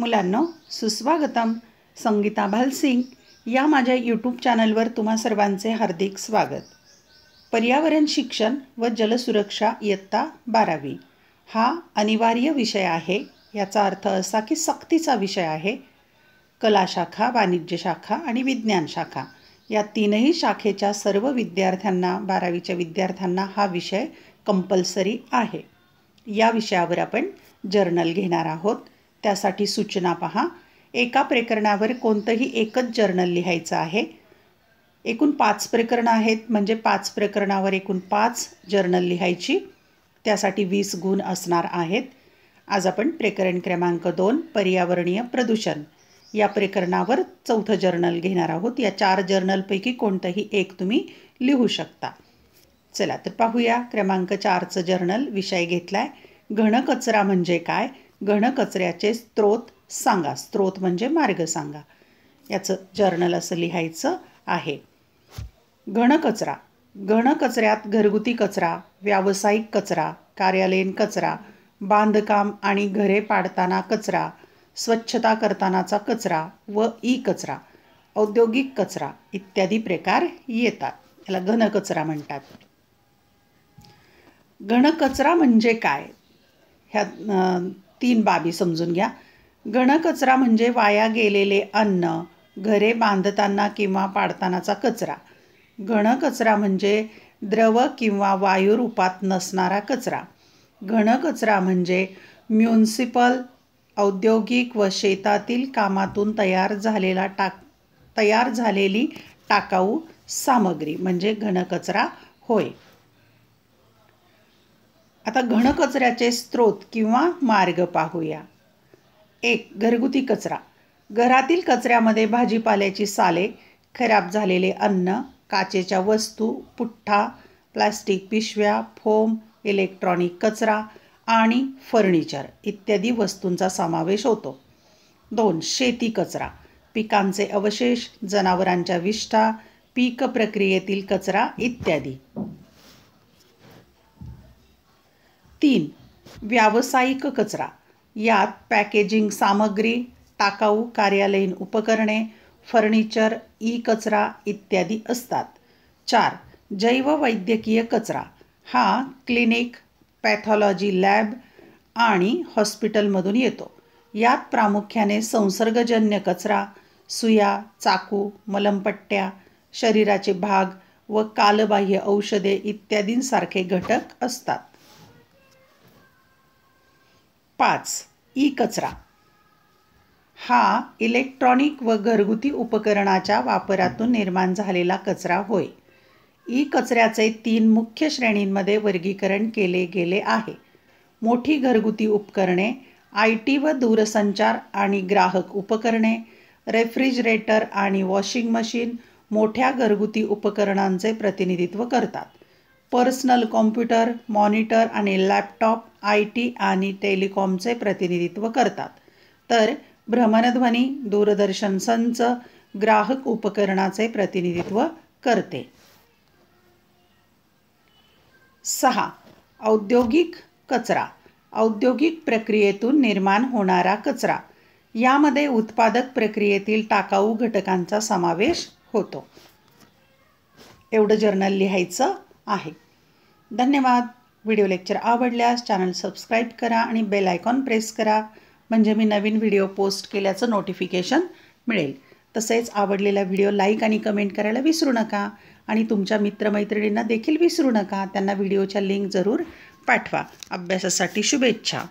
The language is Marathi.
मुलांनो सुस्वागतम संगीता भालसिंग या माझ्या यूट्यूब चॅनलवर तुम्हा सर्वांचे हार्दिक स्वागत पर्यावरण शिक्षण व जलसुरक्षा इयत्ता बारावी हा अनिवार्य विषय आहे याचा अर्थ असा की सक्तीचा विषय आहे कलाशाखा वाणिज्य शाखा आणि विज्ञान शाखा या तीनही शाखेच्या सर्व विद्यार्थ्यांना बारावीच्या विद्यार्थ्यांना हा विषय कंपल्सरी आहे या विषयावर आपण जर्नल घेणार आहोत त्यासाठी सूचना पहा एका प्रकरणावर कोणतंही एकच जर्नल लिहायचं आहे एकूण पाच प्रकरणं आहेत म्हणजे पाच प्रकरणावर एकूण पाच जर्नल लिहायची त्यासाठी वीस गुण असणार आहेत आज आपण प्रकरण क्रमांक दोन पर्यावरणीय प्रदूषण या प्रकरणावर चौथं जर्नल घेणार आहोत या चार जर्नलपैकी कोणतंही एक तुम्ही लिहू शकता चला तर पाहूया क्रमांक चारचं जर्नल विषय घेतला आहे घन कचरा म्हणजे काय घणकचऱ्याचे स्त्रोत सांगा स्त्रोत म्हणजे मार्ग सांगा याचं जर्नल असं लिहायचं आहे घणकचरा घणकचऱ्यात घरगुती कचरा व्यावसायिक कचरा कार्यालयीन कचरा बांधकाम आणि घरे पाडताना कचरा स्वच्छता करतानाचा कचरा व ई कचरा औद्योगिक कचरा इत्यादी प्रकार येतात याला घनकचरा म्हणतात घणकचरा म्हणजे काय ह्या तीन बाबी समजून घ्या घनकचरा म्हणजे वाया गेलेले अन्न घरे बांधताना किंवा पाडतानाचा कचरा घनकचरा म्हणजे द्रव किंवा वायुरूपात नसणारा कचरा घनकचरा म्हणजे म्युन्सिपल औद्योगिक व शेतातील कामातून तयार झालेला टाक तयार झालेली टाकाऊ सामग्री म्हणजे घनकचरा होय आता घनकचऱ्याचे स्रोत किंवा मार्ग पाहूया एक घरगुती कचरा घरातील कचऱ्यामध्ये भाजीपाल्याची साले खराब झालेले अन्न काचेच्या वस्तू पुठ्ठा प्लास्टिक पिशव्या फोम इलेक्ट्रॉनिक कचरा आणि फर्निचर इत्यादी वस्तूंचा समावेश होतो दोन शेती कचरा पिकांचे अवशेष जनावरांच्या विष्ठा पीक प्रक्रियेतील कचरा इत्यादी तीन व्यावसायिक कचरा यात पॅकेजिंग सामग्री टाकाऊ कार्यालयीन उपकरणे फर्निचर ई कचरा इत्यादी असतात चार जैववैद्यकीय कचरा हा क्लिनिक पॅथॉलॉजी लॅब आणि हॉस्पिटलमधून येतो यात प्रामुख्याने संसर्गजन्य कचरा सुया चाकू मलमपट्ट्या शरीराचे भाग व कालबाह्य औषधे इत्यादींसारखे घटक असतात पाच ई कचरा हा इलेक्ट्रॉनिक व घरगुती उपकरणाच्या वापरातून निर्माण झालेला कचरा होय ई कचऱ्याचे तीन मुख्य श्रेणींमध्ये वर्गीकरण केले गेले आहे मोठी घरगुती उपकरणे आय टी व दूरसंचार आणि ग्राहक उपकरणे रेफ्रिजरेटर आणि वॉशिंग मशीन मोठ्या घरगुती उपकरणांचे प्रतिनिधित्व करतात पर्सनल कॉम्प्युटर मॉनिटर आणि लॅपटॉप आय टी आणि टेलिकॉमचे प्रतिनिधित्व करतात तर भ्रमणध्वनी दूरदर्शन संच ग्राहक उपकरणाचे प्रतिनिधित्व करते सहा औद्योगिक कचरा औद्योगिक प्रक्रियेतून निर्माण होणारा कचरा यामध्ये उत्पादक प्रक्रियेतील टाकाऊ घटकांचा समावेश होतो एवढं जर्नल लिहायचं आहे धन्यवाद व्हिडिओ लेक्चर आवडल्यास चॅनल सबस्क्राईब करा आणि बेल आयकॉन प्रेस करा म्हणजे मी नवीन व्हिडिओ पोस्ट केल्याचं नोटिफिकेशन मिळेल तसेच आवडलेला व्हिडिओ लाईक आणि कमेंट करायला विसरू नका आणि तुमच्या मित्रमैत्रिणींना देखील विसरू नका त्यांना व्हिडिओच्या लिंक जरूर पाठवा अभ्यासासाठी शुभेच्छा